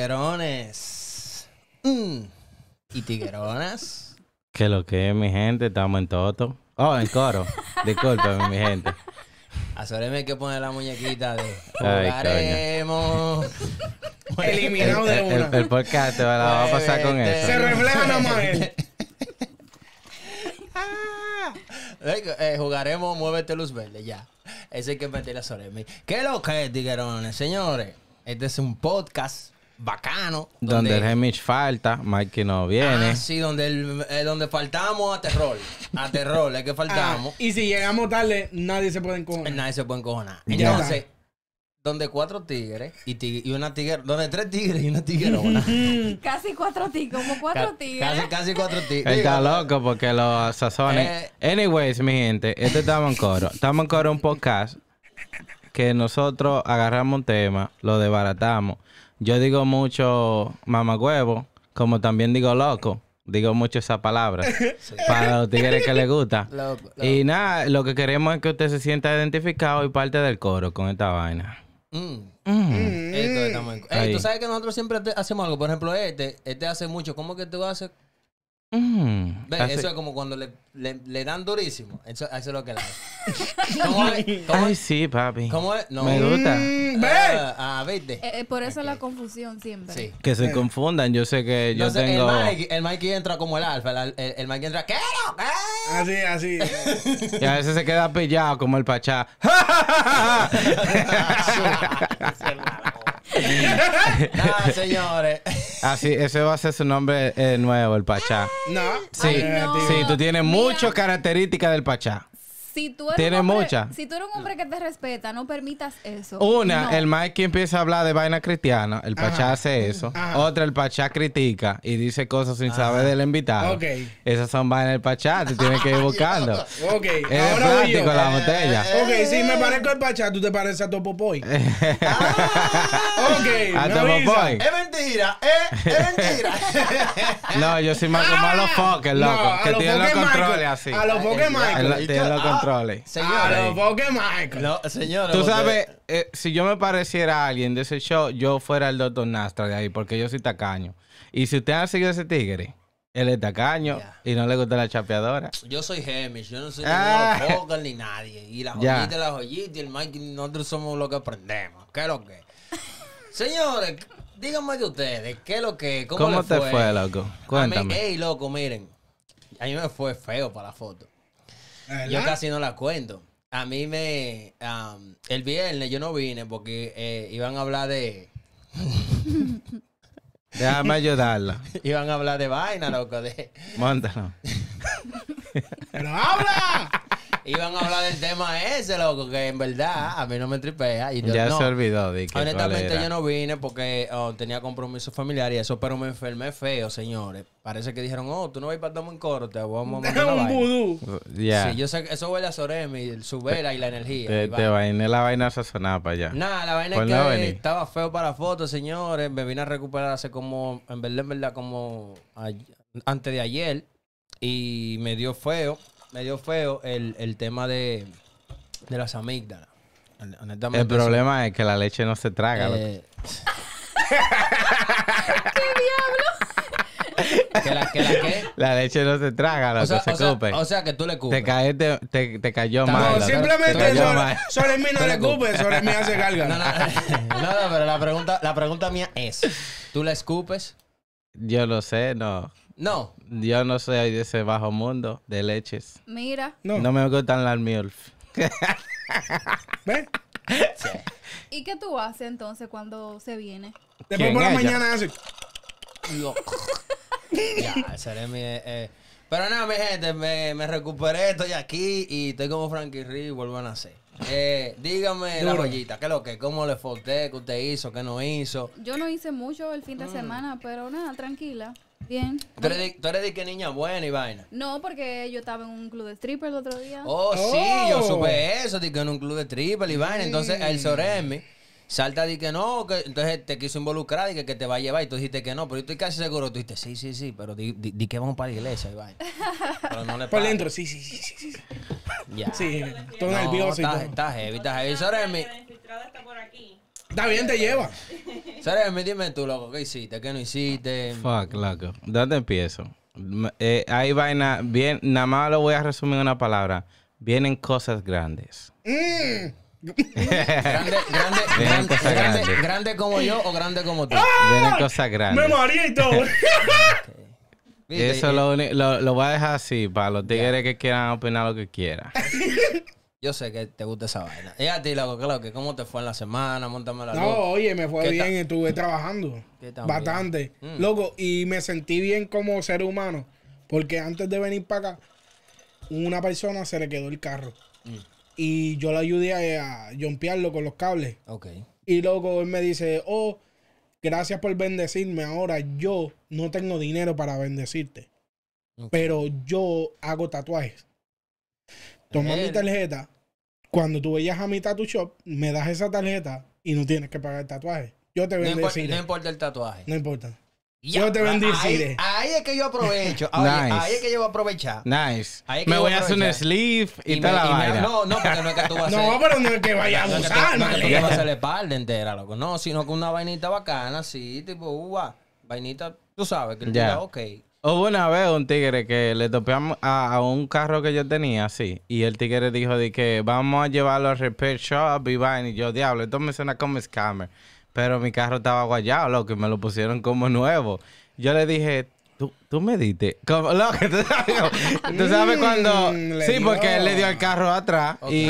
tiguerones. Mm. Y tigueronas. Que lo que es, mi gente, estamos en Toto. Oh, en coro. Disculpen mi gente. Azoreme hay que poner la muñequita de jugaremos. Eliminado de una. El, podcast te va, a pasar con eso. Se refleja nomás él. Ah. Eh, jugaremos Muévete Luz Verde, ya. Ese hay que meterle a Soremi. ¿Qué es lo que es, tiguerones? Señores, este es un podcast bacano. Donde, el Hemish falta, Mikey no viene. Ah, sí, donde, eh, donde faltamos a terror. A terror es que faltamos. Ah, y si llegamos tarde, nadie se puede encojonar. Eh, nadie se puede encojonar. Entonces, donde cuatro tigres y, una tigre, donde tres tigres y una tiguerona. casi cuatro tigres, como cuatro tigres. Casi, casi cuatro tigres. Está loco porque los sazones. Eh, Anyways, mi gente, este estamos en coro. Estamos en coro un podcast que nosotros agarramos un tema, lo desbaratamos yo digo mucho mamagüevo, como también digo loco. Digo mucho esa palabra para los tigres que les gusta. Y nada, lo que queremos es que usted se sienta identificado y parte del coro con esta vaina. Mm. mm. mm. mm. estamos tú sabes que nosotros siempre hacemos algo. Por ejemplo, este, este hace mucho. ¿Cómo que tú haces? Mm. eso es como cuando le, dan durísimo. Eso, es lo que le dan Ay, sí, papi. ¿Cómo es? No. Me gusta. Mm, ah, ah, eh, eh, por eso la confusión siempre. Que se eh. confundan. Yo sé que yo tengo. El Mikey el entra como el alfa. El, el, entra. ¿Qué? Así, así. y a veces se queda pillado como el pachá. no, señores. Así, ese va a ser su nombre eh, nuevo, el Pachá. No. Sí, sí, tú tienes muchas características del Pachá. Si tú eres Tiene Si tú eres un hombre que te respeta, no permitas eso. Una, el Mike empieza a hablar de vaina cristiana, el Pachá hace eso. Otra, el Pachá critica y dice cosas sin saber del invitado. Esas son vainas del Pachá, te tienes que ir buscando. Es Ahora plástico la botella. Eh, ok, si me parezco al Pachá, tú te pareces a Topo Poy? Ah, ok. A Poy. Es mentira, eh, es, mentira. no, yo soy más como a los ah. Fokker, loco. que tienen los controles así. A los Pokémon. Michael. Señores. Tú sabes, eh, si yo me pareciera a alguien de ese show, yo fuera el doctor Nastra de ahí, porque yo soy tacaño. Y si usted ha seguido ese tigre, él es tacaño y no le gusta la chapeadora. Yo soy Hemish, yo no soy ah. ni ni Poker ni nadie. Y la joyita las la joyita y el Mike, nosotros somos los que aprendemos. ¿Qué es lo que? Señores, díganme de ustedes, ¿qué es lo que? ¿Cómo, ¿Cómo te fue? loco? Cuéntame. A mí, hey, loco, miren. A mí me fue feo para la foto. Yo casi no la cuento. A mí me. el viernes yo no vine porque eh, iban a hablar de. Déjame ayudarla. Iban a hablar de vaina, loco. De... ¡Pero habla! iban a hablar del tema ese, loco, que en verdad a mí no me tripea. ya se olvidó Dick. Honestamente, yo no vine porque oh, tenía compromiso familiar y eso, pero me enfermé feo, señores. Parece que dijeron, oh, tú no vas a ir en coro, te vamos a mandar. un vudú. Sí, yo sé que eso huele a Soremi, su vela y la energía. Te, te vainé la vaina sazonada para allá. Nada, la vaina es que estaba feo para fotos, señores. Me vine a recuperar hace como, en verdad, como antes de ayer. Y me dio feo. Me dio feo el, el tema de, de las amígdalas. el problema es que la leche no se traga. Eh, ¿Qué diablo? ¿Que la, que la, leche no se traga, lo que se escupe. O sea que tú le escupes Te, cayó mal. No, simplemente sobre, mí no le escupes sobre mí hace carga. No, no, pero la pregunta, la pregunta mía es: ¿tú le escupes? Yo lo sé, no. No. Yo no soy de ese bajo mundo de leches. Mira. No, me gustan las MILF. ¿Ves? ¿Y qué tú haces entonces cuando se viene? Después por la mañana hace. ya, seré mi. Eh, eh. pero nada, mi gente, me, me, recuperé, estoy aquí y estoy como Frankie Ree vuelvo a nacer. Eh, dígame la rollita ¿qué es lo que? ¿Cómo le falté? ¿Qué usted hizo? ¿Qué no hizo? Yo no hice mucho el fin de mm. semana, pero nada, tranquila. Bien. ¿Tú eres, de, ¿Tú qué niña buena y vaina? No, porque yo estaba en un club de triple el otro día. Oh, sí, yo oh. supe eso, de que en un club de triple y vaina. Entonces, el Soremi salta de que no, que entonces te quiso involucrar y que, te va a llevar y tú dijiste que no, pero yo estoy casi seguro, tú dijiste sí, sí, sí, pero di, que vamos para la iglesia y vaina. Pero no le Por dentro, sí, sí, sí, sí. sí. Ya. Sí, nervioso. Está, heavy, está heavy. Soremi. está por aquí bien, te lleva. Sara, dime tú, loco, ¿qué hiciste? ¿Qué no hiciste? Fuck, loco. ¿Dónde empiezo? Eh, ahí vaina, bien, nada más lo voy a resumir en una palabra. Vienen cosas grandes. Mm. grande, grandes. como yo o grande como tú. ¡Ah! Vienen cosas grandes. Me Eso lo, lo, voy a dejar así para los tigres que quieran opinar lo que quieran. Yo sé que te gusta esa vaina. Y a ti, loco, claro, que cómo te fue en la semana, montame la No, oye, me fue bien, estuve trabajando. Bastante. Mm. Loco, y me sentí bien como ser humano. Porque antes de venir para acá, una persona se le quedó el carro. Mm. Y yo le ayudé a, jompearlo con los cables. Ok. Y luego él me dice, oh, gracias por bendecirme. Ahora yo no tengo dinero para bendecirte. Pero yo hago tatuajes toma mi tarjeta. Cuando tú vayas a mi tattoo shop, me das esa tarjeta y no tienes que pagar el tatuaje. Yo te a No, no importa, el tatuaje. No importa. yo te a Ahí, ahí, es que yo aprovecho. Ahí, ahí es que yo voy a aprovechar. Nice. me voy a hacer un sleeve y, tal vaina. No, no, porque no es que tú vas a hacer. no, pero no es que vaya a abusar, no, es que tú, no es que tú a hacer espalda entera, loco. No, sino que una vainita bacana, así, tipo, uva. Vainita, tú sabes, que el yeah. ok. Hubo una vez un tigre que le topeamos a, un carro que yo tenía, sí. Y el tigre dijo de que vamos a llevarlo a repair shop y vaina. Y yo, diablo, esto me suena como scammer. Pero mi carro estaba guayado, loco, y me lo pusieron como nuevo. Yo le dije, tú, tú me diste. Como, loco, tú sabes, cuando. Mm, sí, porque él le dio el carro atrás. Y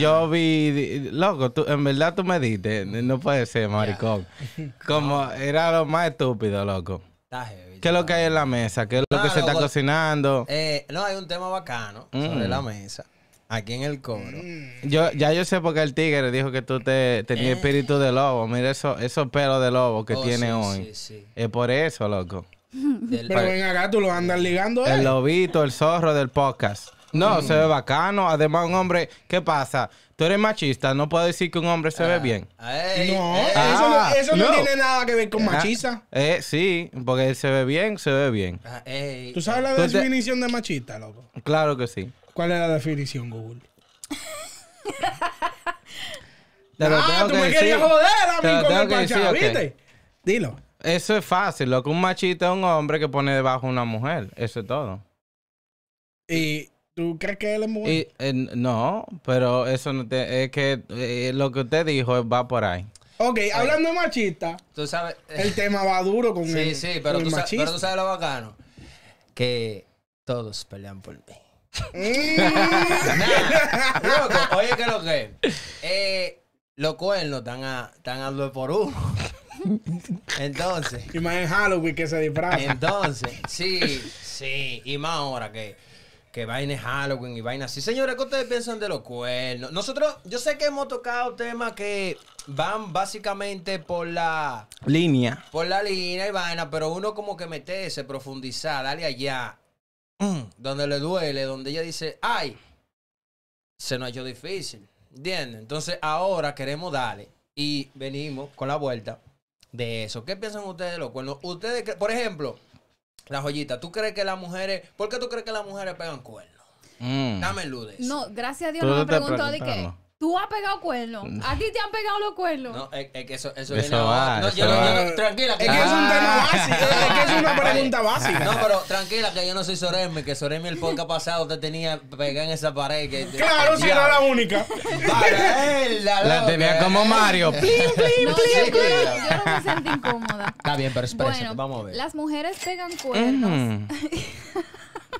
yo, vi, loco, tú, en verdad tú me diste. No puede ser, maricón. Como era lo más estúpido, loco. ¿Qué es lo que hay en la mesa? ¿Qué es lo que se está cocinando? Eh, no, hay un tema bacano sobre la mm. mesa. Aquí en el coro. Mm. Yo, ya yo sé por qué el tigre dijo que tú te, tenías eh. espíritu de lobo. Mira eso, esos pelos de lobo que oh, tiene hoy. Es por eso, loco. Pero ven acá, tú lo andas ligando. El eh. lobito, el zorro del podcast. No, se ve bacano. Además, un hombre, ¿qué pasa? Tú eres machista, no puedo decir que un hombre se ve ah. bien. Ah, no, eso, no, tiene nada que ver con ah, machista. Eh, sí, porque él se ve bien, se ve bien. ¿Tú sabes la definición de machista, loco? Claro que sí. ¿Cuál es la definición, Google? Te lo ah, tú me querías joder a mí con el ¿viste? Dilo. Eso es fácil, lo que un machista es un hombre que pone debajo a una mujer. Eso es todo. Y ¿Tú crees que él es muy... Eh, no, pero eso no te, es que eh, lo que usted dijo va por ahí. Ok, hablando de machista, tú sabes, eh, el tema va duro con sí, Sí, sí, pero, tú sabes, lo bacano. Que todos pelean por mí. Mm. oye, que lo que eh, los cuernos están a, están dos por uno. Entonces. Y más en Halloween que se disfraza. Entonces, sí, sí. Y más ahora que que vaina Halloween y vaina así. señora ¿qué ustedes piensan de los cuernos? Nosotros, yo sé que hemos tocado temas que van básicamente por la línea. Por la línea y vaina, pero uno como que meterse, profundizar, darle allá, mm, donde le duele, donde ella dice, ay, se nos ha hecho difícil. ¿Entiendes? Entonces ahora queremos darle y venimos con la vuelta de eso. ¿Qué piensan ustedes de los cuernos? Ustedes, por ejemplo, la joyita, ¿tú crees que las mujeres, por qué tú crees que las mujeres pegan cuernos? Mm. Dame eso. No, gracias a Dios no me preguntó de qué. Tú has pegado cuernos. Aquí te han pegado los cuernos. No, es, que eso, eso, eso viene no, tranquila. Que es que es un ah. tema básico. Es que es una pregunta básica. No, pero tranquila, que yo no soy Soremi. Que Soremi el podcast pasado te tenía pegada en esa pared. claro, si era la única. la, la tenía como Mario. Yo no me sentí incómoda. Está bien, pero expresa. vamos a ver. Las mujeres pegan cuernos.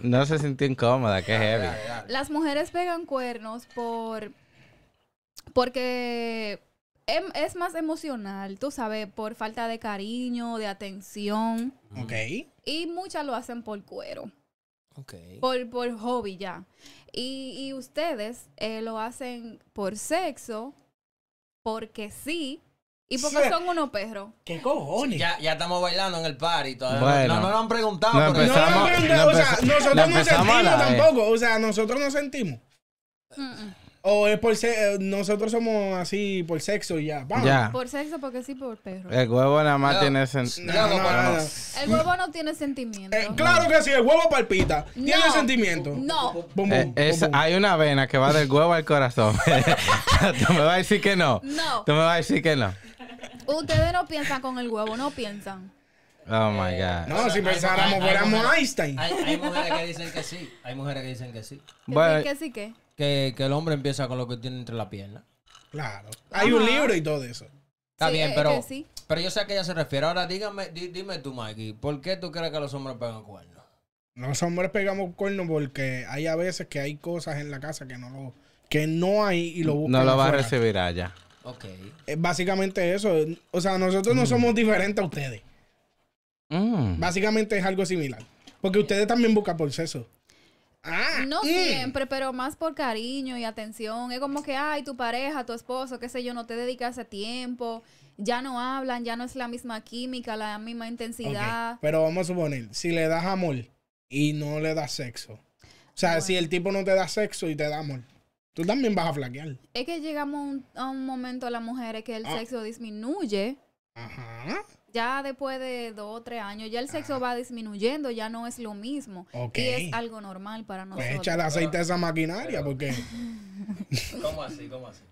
no se sintió incómoda, qué heavy. Las mujeres pegan cuernos por porque em, es más emocional, tú sabes, por falta de cariño, de atención. Ok. Y muchas lo hacen por cuero. Ok. Por, por hobby ya. Y, ustedes eh, lo hacen por sexo, porque sí, ¿Y porque son unos perros? ¿Qué cojones? Ya, ya estamos bailando en el party. Todavía bueno, no, no, nos han preguntado. No, no, o sea, nosotros no sentimos eh. tampoco. O sea, nosotros no sentimos. O es por sexo. Eh, nosotros somos así por sexo y ya. Vamos. Por sexo, porque sí, por perro. El huevo nada más tiene sentimiento. No, no, el huevo no tiene sentimiento. Eh, claro que sí, el huevo palpita. Tiene sentimiento. No. Eh, hay una vena que va del huevo al corazón. Tú me vas a decir que no. No. Tú me vas a decir que no. Ustedes no piensan con el huevo, no piensan. Oh my eh, God. No, si pensáramos, fuéramos Einstein. Hay, mujeres que dicen que sí. Hay mujeres que dicen que sí. ¿Que sí, que que, el hombre empieza con lo que tiene entre la pierna. Claro. Hay un libro y todo eso. Está bien, pero, pero yo sé a qué ella se refiere. Ahora dígame, dime tú, Mikey, ¿por qué tú crees que los hombres pegan cuernos? Los hombres pegamos cuernos porque hay a veces que hay cosas en la casa que no lo, que no hay y lo buscan. No lo va a recibir allá. Ok. básicamente eso. O sea, nosotros no mm. somos diferentes a ustedes. Mm. Básicamente es algo similar. Porque ustedes también buscan por sexo. Ah, no mm. siempre, pero más por cariño y atención. Es como que, ay, tu pareja, tu esposo, qué sé yo, no te dedicas ese tiempo, ya no hablan, ya no es la misma química, la misma intensidad. Pero vamos a suponer, si le das amor y no le das sexo. O sea, si eh. el tipo no te da sexo y te da amor, tú también vas a flaquear. Es que llegamos a un, momento las mujeres que el ah. sexo disminuye. Ajá ya después de dos o tres años, ya el sexo va disminuyendo, ya no es lo mismo. Y es algo normal para pues nosotros. Echa el aceite a esa maquinaria, porque. ¿Cómo así? ¿Cómo así?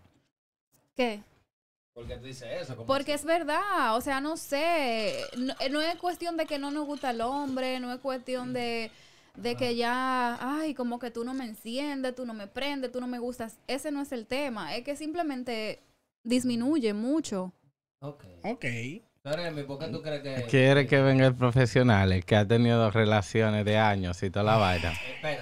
¿Qué? Porque tú dices eso. Porque es verdad, o sea, no sé, eh, no, es cuestión de que no nos gusta el hombre, no es cuestión de, que ya, ay, como que tú no me enciendes, tú no me prendes, tú no me gustas, ese no es el tema, es que simplemente disminuye mucho. Ok. Ok. Quiere que venga el profesional, que ha tenido relaciones de años y toda la vaina.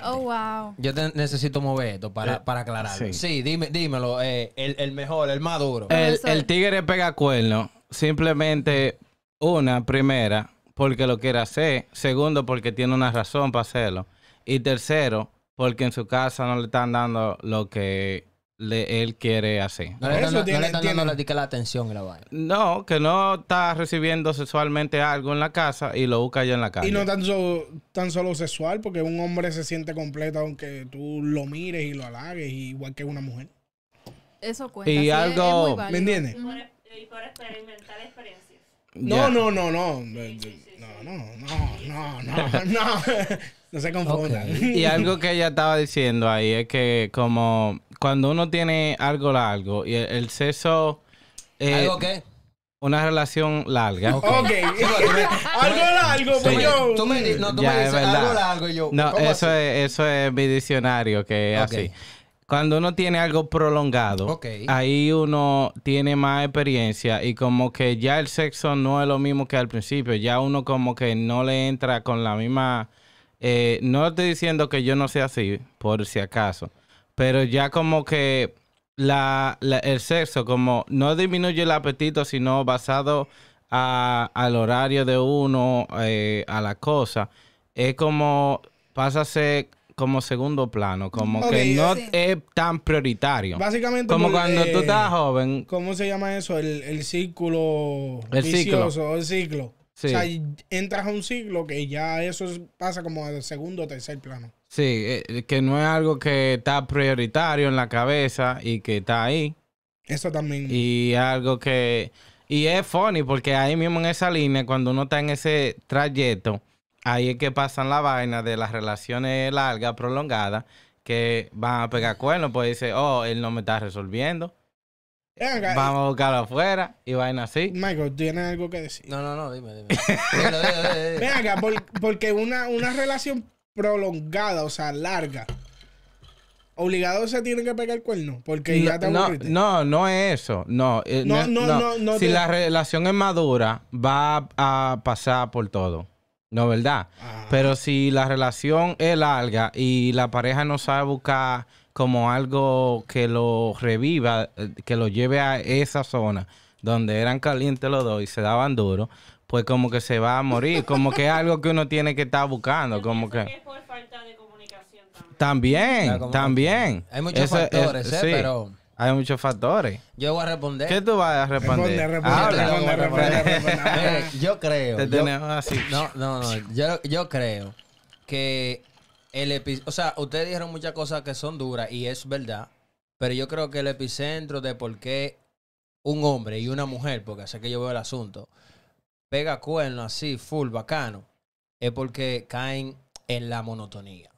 Oh, wow. Yo necesito mover esto para, eh, para aclararlo. Sí, dime, dímelo. Eh, el, mejor, el más duro. El, el tigre pega cuerno. Simplemente, una, primera, porque lo quiere hacer. Segundo, porque tiene una razón para hacerlo. Y tercero, porque en su casa no le están dando lo que le, él quiere así. No, le, le están dando la, atención y No, que no está recibiendo sexualmente algo en la casa y lo busca allá en la casa Y no tan, tan solo sexual, porque un hombre se siente completo aunque tú lo mires y lo halagues, igual que una mujer. Eso cuenta. Y algo... ¿Me entiendes? Y por experimentar experiencias. No, no, no, no. no, no, no, no, no, no. no se confundan. y algo que ella estaba diciendo ahí es que como cuando uno tiene algo largo y el, sexo. ¿Algo qué? Una relación larga. algo largo, yo. me, dices algo largo y yo. No, eso es, eso es mi diccionario, que así. Cuando uno tiene algo prolongado, ahí uno tiene más experiencia y como que ya el sexo no es lo mismo que al principio, ya uno como que no le entra con la misma... Eh, no estoy diciendo que yo no sea así, por si acaso, pero ya como que el sexo como no disminuye el apetito, sino basado al horario de uno, eh, a la cosa, es como pasa a ser como segundo plano, como que no es tan prioritario. Básicamente como cuando tú estás joven. ¿Cómo se llama eso? El, el círculo vicioso, ciclo. el ciclo. O sea, entras a un ciclo que ya eso pasa como al segundo o tercer plano. Sí, eh, que no es algo que está prioritario en la cabeza y que está ahí. Eso también. Y algo que... Y es funny porque ahí mismo en esa línea, cuando uno está en ese trayecto, ahí es que pasan la vaina de las relaciones largas, prolongadas, que van a pegar cuernos, pues dice, oh, él no me está resolviendo. Vamos a buscarlo afuera y vaina así. Michael, ¿tienes algo que decir? No, no, no, dime, dime. Venga, porque una, una relación prolongada, o sea, larga, obligado se tiene que pegar el cuerno porque ya te aburriste. No, no, es eso. No, eh, si la relación es madura, va a pasar por todo. No, ¿verdad? Ah. Pero si la relación es larga y la pareja no sabe buscar como algo que lo reviva, eh, que lo lleve a esa zona donde eran calientes los dos y se daban duro, pues como que se va a morir, como que es algo que uno tiene que estar buscando, como que... por falta de comunicación también, también. también. Hay muchos factores, ¿eh? Pero... Hay muchos factores. Yo voy a responder. ¿Qué tú vas a responder? yo creo. yo, ah, No, no, no. Yo, yo creo que el O sea, ustedes dijeron muchas cosas que son duras y es verdad. Pero yo creo que el epicentro de por qué un hombre y una mujer, porque sé que yo veo el asunto, pega cuerno así, full, bacano, es porque caen en la monotonía.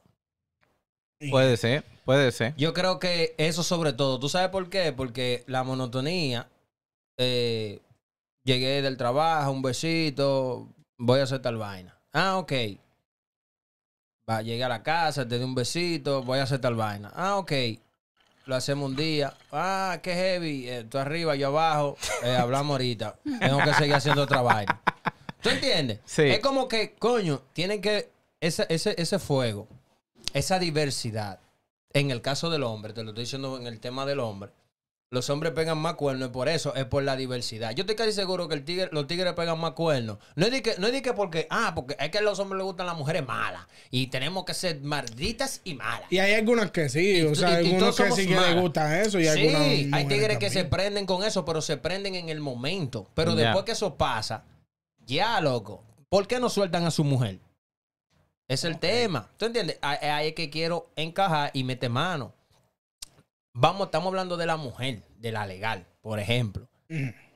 Puede ser, puede ser. Yo creo que eso sobre todo. ¿Tú sabes por qué? Porque la monotonía, eh, llegué del trabajo, un besito, voy a hacer tal vaina. Ah, ok. Va, llegué a la casa, te di un besito, voy a hacer tal vaina. Ah, ok lo hacemos un día. Ah, qué heavy. Eh, tú arriba, yo abajo. Eh, hablamos ahorita. Tengo que seguir haciendo trabajo. ¿Tú entiendes? Sí. Es como que, coño, tienen que. Ese, ese, ese fuego, esa diversidad. En el caso del hombre, te lo estoy diciendo en el tema del hombre los hombres pegan más cuernos, es por eso, es por la diversidad. Yo estoy casi seguro que el tigre, los tigres pegan más cuernos. No es, de que, no es que porque, ah, porque es que a los hombres les gustan las mujeres malas. Y tenemos que ser malditas y malas. Y hay algunas que sí, o sea, hay algunos que sí que les gustan eso. sí, hay tigres que se prenden con eso, pero se prenden en el momento. Pero después que eso pasa, ya, loco, ¿por qué no sueltan a su mujer? Es el tema. ¿Tú entiendes? Ahí es que quiero encajar y meter mano vamos, estamos hablando de la mujer, de la legal, por ejemplo.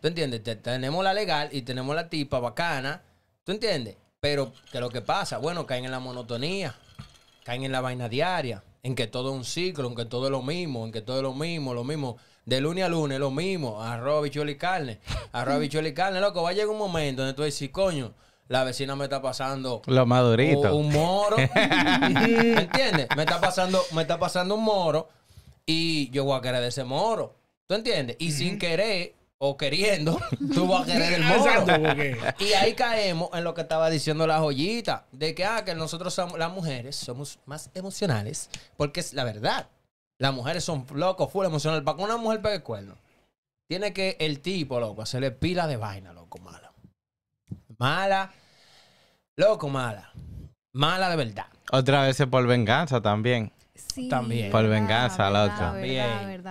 ¿Tú entiendes? tenemos la legal y tenemos la tipa bacana. ¿Tú entiendes? Pero que lo que pasa, bueno, caen en la monotonía, caen en la vaina diaria, en que todo es un ciclo, en que todo es lo mismo, en que todo es lo mismo, lo mismo. De lunes a lunes, lo mismo. arroba bichuelo y carne. arroba bichuelo y carne. Loco, va a llegar un momento donde tú dices, coño, la vecina me está pasando lo madurito, un moro ¿me entiendes? me está pasando me está pasando un moro y yo voy a querer ese moro. ¿Tú entiendes? Y sin querer o queriendo, tú vas a querer el moro. y ahí caemos en lo que estaba diciendo la joyita, de que, ah, que nosotros somos, las mujeres somos más emocionales, porque es la verdad. Las mujeres son locos, full emocional. Para que una mujer pegue el cuerno, tiene que el tipo, loco, hacerle pila de vaina, loco, mala. Mala, loco, mala. Mala de verdad. Otra vez por venganza también. Por venganza la otra.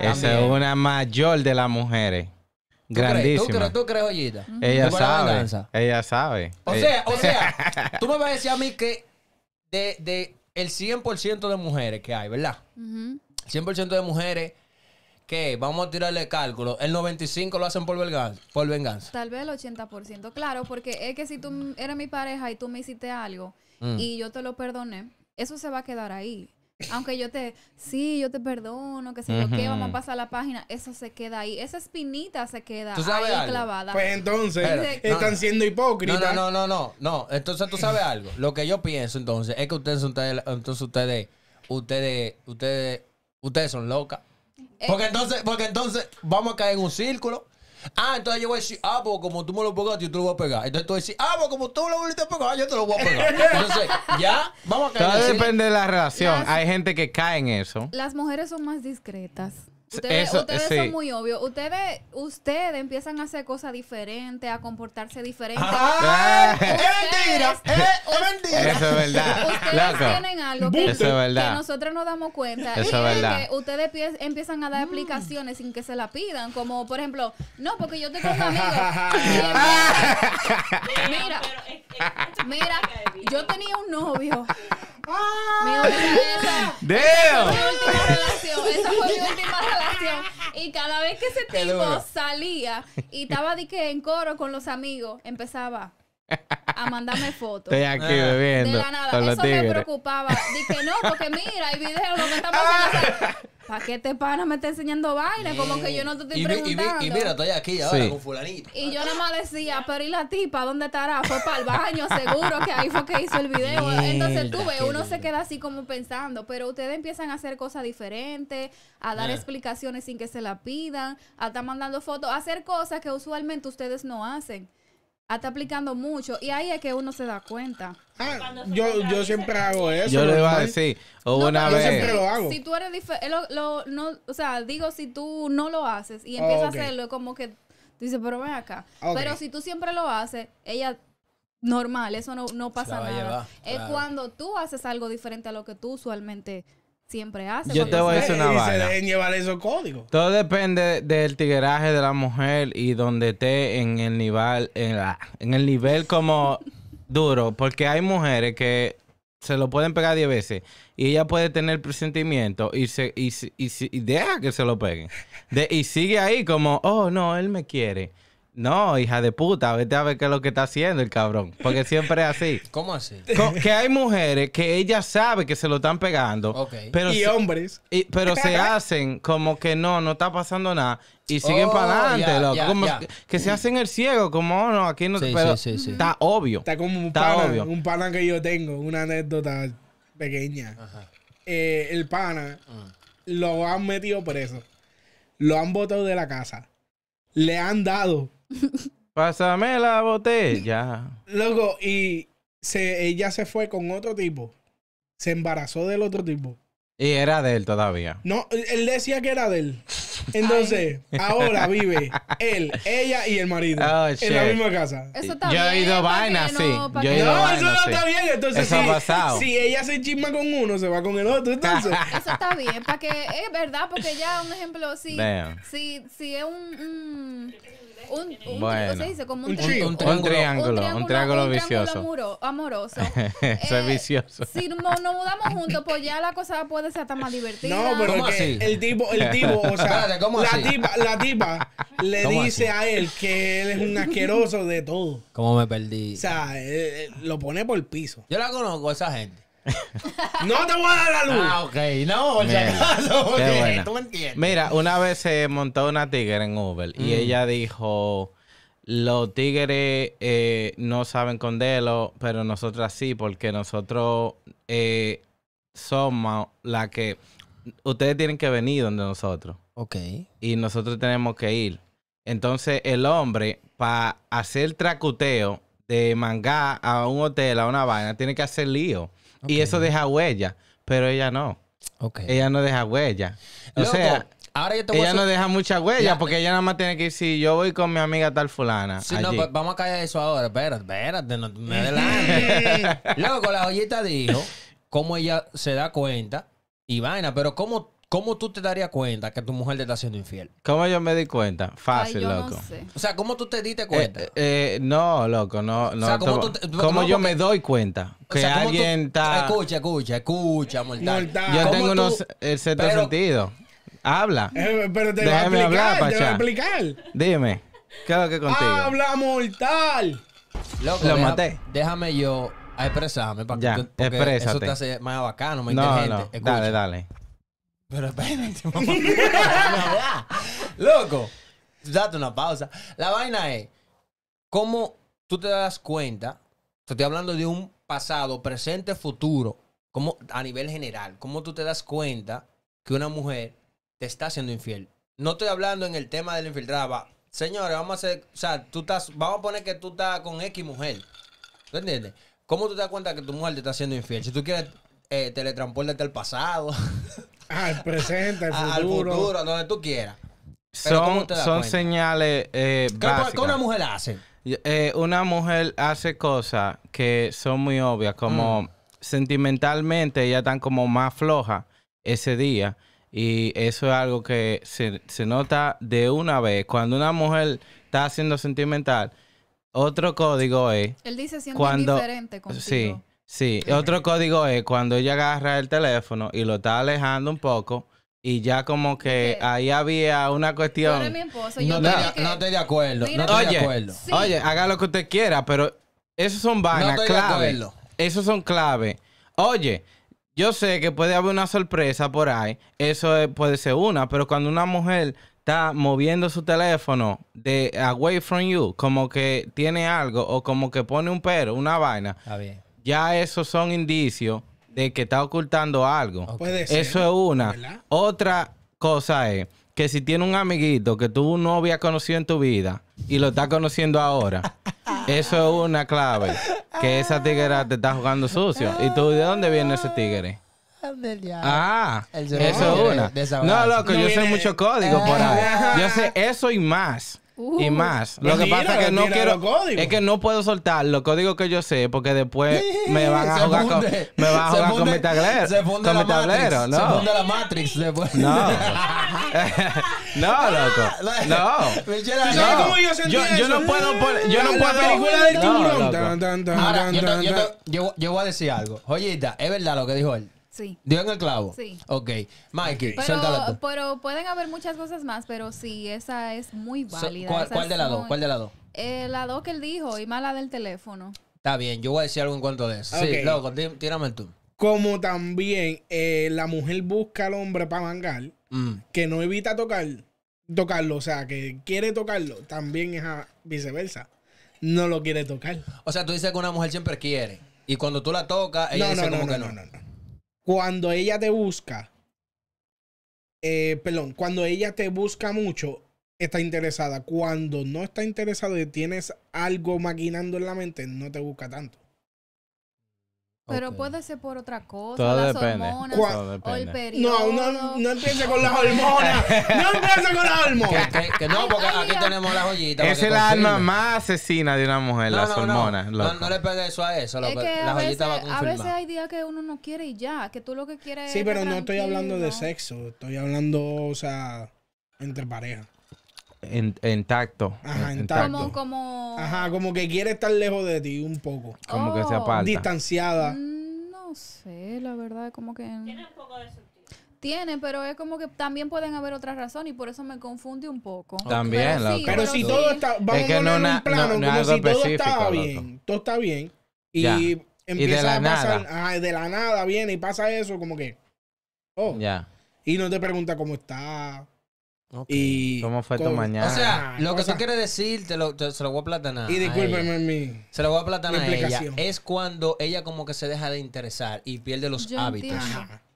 Esa es una mayor de las mujeres. Grandísima. Ella sabe. Ella sabe. O eh, sea, o sea, tú me vas a decir a mí que de, de el 100% de mujeres que hay, ¿verdad? 100% de mujeres que vamos a tirarle cálculo, el 95 lo hacen por venganza, por venganza. Tal vez el 80%, claro, porque es que si tú eres mi pareja y tú me hiciste algo mm. y yo te lo perdoné, eso se va a quedar ahí. Aunque yo te, sí, yo te perdono, que se que, vamos a pasar la página, eso se queda ahí. Esa espinita se queda ahí clavada. Pues entonces, están siendo hipócritas. No, no, no, no, no, Entonces, tú sabes algo. Lo que yo pienso entonces es que ustedes son entonces ustedes, ustedes, ustedes, ustedes son locas. Porque entonces, porque entonces vamos a caer en un círculo. Ah, entonces yo voy a decir, ah, pues como tú me lo pegaste, yo te lo voy a pegar. Entonces tú vas a decir, ah, pues como tú me lo volviste a pegar, ah, yo te lo voy a pegar. Entonces, ya, vamos a caer. Todo depende de la relación. Hay gente que cae en eso. Las mujeres son más discretas. Ustedes, son muy obvios. Ustedes, ustedes empiezan a hacer cosas diferentes, a comportarse diferente. Ah, es mentira, es, mentira. Eso es verdad. Ustedes tienen algo que, nosotros nos damos cuenta. Eso es verdad. Que ustedes empiezan a dar mm. explicaciones sin que se la pidan. Como, por ejemplo, no, porque yo tengo un amigo. mira, ah. mira, yo tenía un novio mi ah. última, esa, fue mi última relación. Esa fue mi última relación. Y cada vez que ese tipo salía y estaba de que en coro con los amigos, empezaba a mandarme fotos. Estoy aquí ah. bebiendo. De la nada. Eso me preocupaba. Dije, no, porque mira, hay videos, lo que está pasando. ¿Para qué este pana me está enseñando baile? Como que yo no te estoy y, preguntando. Y, mira, estoy aquí ahora con fulanito. Y yo nada más decía, pero ¿y la tipa dónde estará? Fue para el baño, seguro que ahí fue que hizo el video. Entonces tú ves, uno se queda así como pensando, pero ustedes empiezan a hacer cosas diferentes, a dar eh. explicaciones sin que se la pidan, a estar mandando fotos, a hacer cosas que usualmente ustedes no hacen está aplicando mucho y ahí es que uno se da cuenta. Ah, yo, siempre hago eso. Yo le voy a decir, una vez. Yo siempre lo hago. Si tú eres diferente, eh, o sea, digo, si tú no lo haces y empiezas a hacerlo, es como que tú dices, pero ven acá. Pero si tú siempre lo haces, ella normal, eso no, pasa nada. es cuando tú haces algo diferente a lo que tú usualmente siempre hace. Yo te voy a llevar esos códigos. Todo depende del tigueraje de la mujer y donde esté en el nivel, en, el nivel como duro. Porque hay mujeres que se lo pueden pegar 10 veces y ella puede tener presentimiento y se y, y, deja que se lo peguen. De, y sigue ahí como, oh, no, él me quiere. No, hija de puta, vete a ver qué es lo que está haciendo el cabrón. Porque siempre es así. ¿Cómo así? que hay mujeres que ella sabe que se lo están pegando. Pero y hombres. pero se hacen como que no, no está pasando nada. Y siguen oh, para adelante, loco. Que, se hacen el ciego, como oh, no, aquí no Sí, sí, Está obvio. Está como un pana, un pana que yo tengo, una anécdota pequeña. Ajá. Eh, el pana mm. lo han metido preso, lo han botado de la casa, le han dado Pásame la botella. Loco, y se, ella se fue con otro tipo. Se embarazó del otro tipo. Y era de él todavía. No, él decía que era de él. Entonces, ahora vive él, ella y el marido oh, en la misma casa. Eso está Yo he ido vaina, sí. No, eso no está bien. Entonces, si, ella se chisma con uno, se va con el otro. eso está bien. Para que, es verdad, porque ya, un ejemplo, si, si, es un un, bueno, un, triángulo, un, triángulo, un, vicioso. amoroso. Eso es eh, vicioso. Si nos, nos mudamos juntos, pues ya la cosa puede ser hasta más divertida. No, pero el tipo, el tipo, o sea, la, Tipa, le dice a él que él es un asqueroso de todo. Como me perdí? O sea, eh, eh, lo pone por el piso. Yo la conozco, esa gente no te voy a dar la luz. Ah, ok. No, oye si entiendes. Mira, una vez se montó una tigre en Uber y mm. ella dijo. Los tigres eh, no saben Delo pero nosotras sí, porque nosotros eh, somos la que. Ustedes tienen que venir donde nosotros. Ok. Y nosotros tenemos que ir. Entonces, el hombre, para hacer tracuteo de mangá a un hotel, a una vaina, tiene que hacer lío. Y eso deja huella, pero ella no. Okay. Ella no deja huella. O sea, ahora ella no deja mucha huella porque ella nada más tiene que ir si yo voy con mi amiga tal fulana. Sí, no, vamos a callar eso ahora. Espérate, espérate, no me Luego con la joyita dijo cómo ella se da cuenta y vaina, pero cómo ¿Cómo tú te darías cuenta que tu mujer te está haciendo infiel? ¿Cómo yo me di cuenta? Fácil, loco. O sea, ¿cómo tú te diste eh, cuenta? Eh, no, loco, no. no o sea, ¿cómo, tú ¿cómo yo me doy cuenta? Que alguien está. Escucha, escucha, escucha, mortal. Yo tengo unos eh, el sentido. Habla. Eh, pero te Déjame voy a explicar, hablar, te voy a explicar. Dime, ¿qué es lo que contigo? Habla, mortal. lo maté. Déjame yo expresarme para que tú, eso te hace más bacano, más inteligente. Dale, dale. Pero espérate, mamá. Loco, date una pausa. La vaina es, ¿cómo tú te das cuenta? Te estoy hablando de un pasado, presente, futuro, a nivel general. ¿Cómo tú te das cuenta que una mujer te está haciendo infiel? No estoy hablando en el tema del la infiltrada. Señores, vamos a hacer, o sea, tú estás, vamos a poner que tú estás con X mujer. ¿Tú entiendes? ¿Cómo tú te das cuenta que tu mujer te está haciendo infiel? Si tú quieres eh, teletransportarte al pasado. Al presente, al futuro. donde tú quieras. son, son señales eh, básicas. una mujer hace? Eh, una mujer hace cosas que son muy obvias, como mm. sentimentalmente ella están como más floja ese día. Y eso es algo que se, nota de una vez. Cuando una mujer está siendo sentimental, otro código es... Él dice siendo cuando, indiferente contigo. Sí. Sí, otro código es cuando ella agarra el teléfono y lo está alejando un poco. Y ya como que ahí había una cuestión. no, estoy de acuerdo. no estoy oye, de acuerdo. Oye, haga lo que usted quiera, pero esos son vainas clave. Esos son clave. Oye, yo sé que puede haber una sorpresa por ahí. Eso puede ser una, pero cuando una mujer está moviendo su teléfono de away from you, como que tiene algo o como que pone un pero, una vaina. Está bien ya esos son indicios de que está ocultando algo. Eso es una. Otra cosa es que si tiene un amiguito que tú no habías conocido en tu vida y lo estás conociendo ahora, eso es una clave. Que esa tiguera te está jugando sucio. ¿Y tú de dónde viene ese tigre? Ah, eso es una. No, loco, yo sé mucho código por eh. ahí. Yo sé eso y más y uh. más. Lo que pasa es que no quiero. Es que no puedo soltar los códigos que yo sé, porque después me van a jugar con. Me van a jugar con mi tablero. Se funde con la mi tablero, no. Se funde la Matrix No. no, loco. No. yo yo no puedo Yo no puedo. película Ahora, yo, yo voy a decir algo. Joyita, es verdad lo que dijo él. Sí. Dio en el clavo. Sí. Ok. Mikey, pero, pero pueden haber muchas cosas más, pero sí, esa es muy válida. ¿cuál, de las dos? ¿Cuál de la dos? la dos que él dijo y más la del teléfono. Está bien, yo voy a decir algo en cuanto a eso. Sí, loco, tírame tú. Como también eh, la mujer busca al hombre para mangar, mm. que no evita tocar, tocarlo, o sea, que quiere tocarlo, también es a viceversa. No lo quiere tocar. O sea, tú dices que una mujer siempre quiere. Y cuando tú la tocas, ella dice como que no, no cuando ella te busca, eh, perdón, cuando ella te busca mucho, está interesada. Cuando no está interesado y tienes algo maquinando en la mente, no te busca tanto. Pero puede ser por otra cosa, Todo las depende. hormonas, el No, no, no empiece con las hormonas. no empiece con las hormonas. que, no, porque aquí tenemos las joyitas. Esa es la alma más asesina de una mujer, las no, hormonas. No, no, le pegue eso a eso. Es va a A veces hay días que uno no quiere y ya, que tú lo que quieres Sí, pero no estoy hablando de sexo, estoy hablando, o sea, entre parejas. En tacto. Ajá, en Como, como... Ajá, como que quiere estar lejos de ti un poco. Como que se oh. aparta. Distanciada. Mm, no sé, la verdad, como que... Tiene un poco de sentido. Tiene, pero es como que también pueden haber otras razones y por eso me confunde un poco. También, Pero, pero si todo está... Vamos es que a no, un plano, no, como si todo estaba bien. Todo está bien. Y... Empieza de la a pasar, nada. Ajá, de la nada viene y pasa eso, como que. Oh. Ya. Y no te pregunta cómo está. Y, ¿Cómo fue tu mañana? O sea, ah, lo que tú quieres decir, te lo, se lo voy a platanar. Y discúlpeme mi. Se lo voy a platanar a ella. Es cuando ella como que se deja de interesar y pierde los hábitos.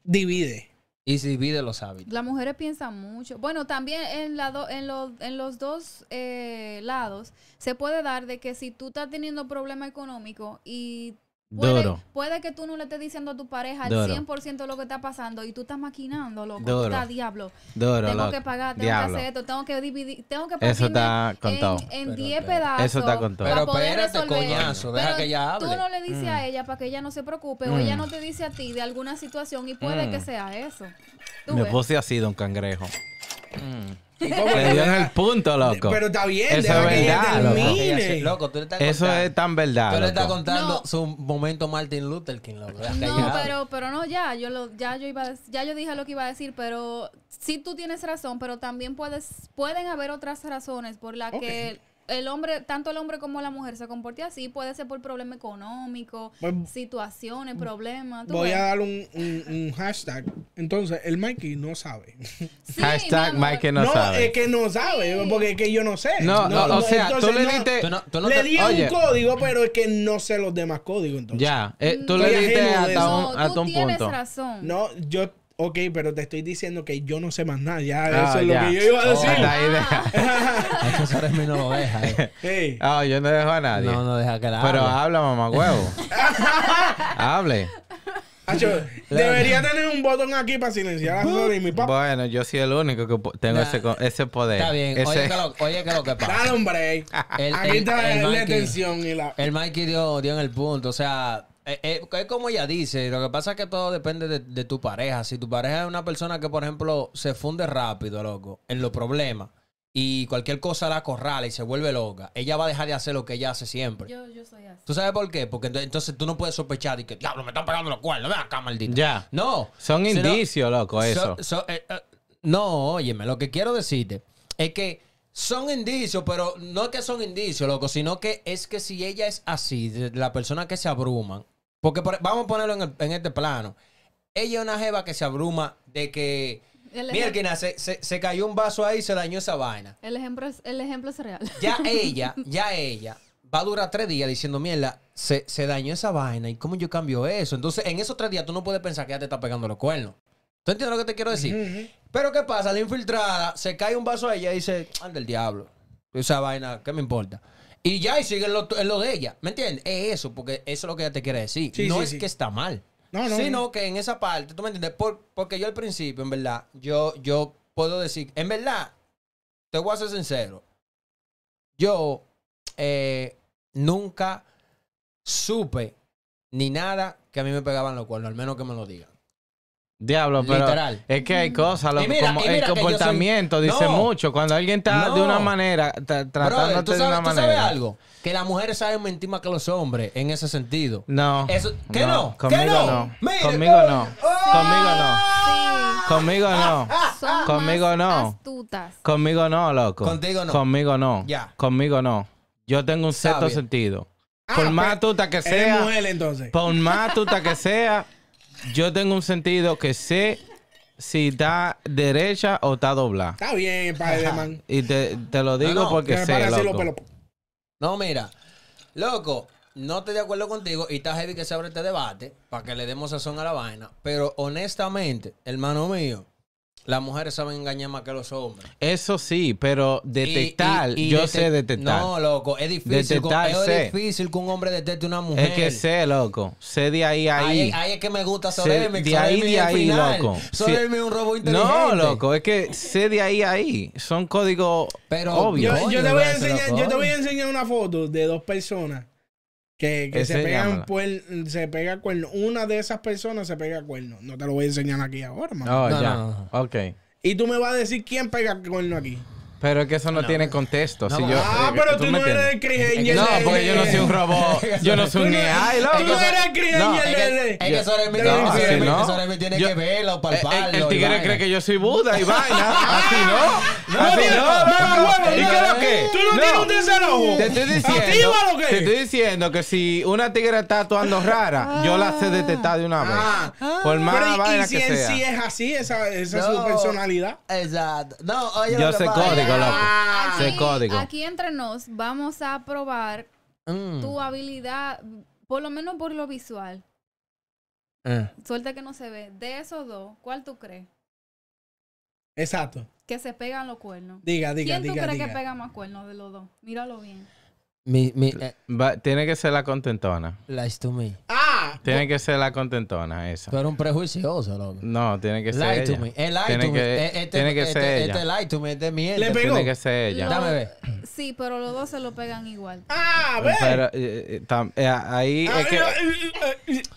Divide. Y se divide los hábitos. Las mujeres piensan mucho. Bueno, también en, en, los dos eh, lados se puede dar de que si tú estás teniendo problema económico y Puede, puede que tú no le estés diciendo a tu pareja el 100% de lo que está pasando y tú estás maquinando, loco. Está diablo. tengo que pagar, tengo que hacer esto, tengo que dividir, tengo que Eso está contado. en 10 pedazos. Eso está contado. para Pero espérate, coñazo, deja Pero que ella hable. Tú no le dices a mm. ella para que ella no se preocupe o ella mm. no te dice a ti de alguna situación y puede que mm. sea eso. Me Mi así, don Cangrejo. Le dio en el punto, loco. Pero está bien, Eso es verdad, loco. Eso es tan verdad. Tú le estás contando su momento Martin Luther King, loco. No, pero, pero no, ya, yo lo, ya yo iba ya yo dije lo que iba a decir, pero sí tú tienes razón, pero también puedes, pueden haber otras razones por las que el hombre, tanto el hombre como la mujer se comportan así, puede ser por problema económico, pues, situaciones, problemas. voy a dar un, un, hashtag. Entonces, el Mikey no sabe. hashtag Mikey no, no, es que no sabe, porque es que yo no sé. No, no, o sea, tú le diste... Tú le di un código, pero es que no sé los demás códigos, entonces. Ya, eh, tú le diste hasta, un, hasta tú un Razón. No, yo Ok, pero te estoy diciendo que yo no sé más nada. Ya, ah, eso es lo que yo iba a oh, decir. Oh, Eso eres mi no lo deja. Eh. Ah, yo no dejo a nadie. No, no deja que la Pero habla, mamá huevo. hable. Acho, debería tener un botón aquí para silenciar a Flor y mi papá. Bueno, yo soy el único que tengo ese, poder. Está bien, oye, que lo, que lo que pasa. Dale hombre! aquí está la y la. El Mikey dio, dio en el punto. O sea, eh, eh, es como ella dice, lo que pasa es que todo depende de, tu pareja. Si tu pareja es una persona que, por ejemplo, se funde rápido, loco, en los problemas, y cualquier cosa la corrala y se vuelve loca, ella va a dejar de hacer lo que ella hace siempre. Yo, yo soy así. ¿Tú sabes por qué? Porque entonces tú no puedes sospechar y que, diablo, me están pegando los cuernos, ven acá, maldito. Ya. No. Son indicios, loco, eso. Eh, no, óyeme, lo que quiero decirte es que son indicios, pero no es que son indicios, loco, sino que es que si ella es así, la persona que se abruma, porque vamos a ponerlo en, este plano, ella es una jeva que se abruma de que, se, cayó un vaso ahí y se dañó esa vaina. El ejemplo es, el ejemplo es real. Ya ella, ya ella va a durar tres días diciendo, mierda, se, se dañó esa vaina y cómo yo cambio eso. Entonces, en esos tres días tú no puedes pensar que ya te está pegando los cuernos. ¿Tú entiendes lo que te quiero decir? Pero ¿qué pasa? La infiltrada se cae un vaso a ella y dice, anda el diablo. Esa vaina, ¿qué me importa? Y ya, y sigue en lo, de ella. ¿Me entiendes? Es eso, porque eso es lo que ella te quiere decir. no es que está mal. sino que en esa parte, ¿tú me entiendes? porque yo al principio, en verdad, yo, yo puedo decir, en verdad, te voy a ser sincero. Yo eh, nunca supe ni nada que a mí me pegaban los cuernos, al menos que me lo digan. Diablo, pero es que hay cosas, como el comportamiento dice mucho. Cuando alguien está de una manera, tratándote de una manera. algo? Que las mujeres saben mentir más que los hombres en ese sentido. No. ¿Qué no? Conmigo no? Eh, eh. conmigo no. conmigo no. Ah, ah, ah. Conmigo no. conmigo no. Conmigo no, loco. Contigo no. Conmigo no. Conmigo no. Yo tengo un cierto sentido. por más tuta que sea. Mujer, entonces. Por más tuta que sea yo tengo un sentido que sé si está derecha o está doblada. Está bien, padre. Y te, lo digo porque sé. no, mira, loco, no estoy de acuerdo contigo y está heavy que se abre este debate para que le demos sazón a la vaina. Pero honestamente, hermano mío, las mujeres saben engañar más que los hombres. Eso sí, pero detectar, yo sé detectar. No, loco, es difícil. es difícil que un hombre detecte una mujer. Es que sé, loco. Sé de ahí a ahí. Ahí, es que me gusta Solerme. De ahí, de ahí, loco. Solerme un robo inteligente. No, loco, es que sé de ahí a ahí. Son códigos obvios. yo, te voy a enseñar, yo te voy a enseñar una foto de dos personas que, se pegan por, se pega cuerno. Una de esas personas se pega cuerno. No te lo voy a enseñar aquí ahora, oh, no, ya. No. Ok. Y tú me vas a decir quién pega cuerno aquí. Pero es que eso no, tiene contexto. Si yo, ah, eh, pero tú, tú no eres el No, porque yo no soy un robot. yo no soy un AI, Tú no eres el Crigen Es que, es me tiene que verlo, eh, eh, palparlo. el, el tigre cree que yo soy Buda y vaina. así no. No, ah, no, Te estoy diciendo. que si una tigre está actuando rara, yo la sé detectar de una ah. vez. Ah. por más si que sea. si es así, esa, es su personalidad. Exacto. yo sé código, loco. Aquí, entre nos vamos a probar mm. tu habilidad, por lo menos por lo visual. Suerte eh. Suelta que no se ve. De esos dos, ¿cuál tú crees? Exacto. Que se pegan los cuernos. Diga, diga, ¿Quién diga. tú crees que pega más cuernos de los dos? Míralo bien. Eh, tiene que ser la contentona. lies to me. Ah, tiene eh. que ser la contentona esa. pero un prejuicioso, loco. No, tiene que ser to me. Eh, este tiene que, tiene este, que ser ella. este to me. Este Le Pegó. tiene que ser ella. Dame Sí, pero los dos se lo pegan igual. ¡Ah! ¡Ve! Pero ahí ah, es que...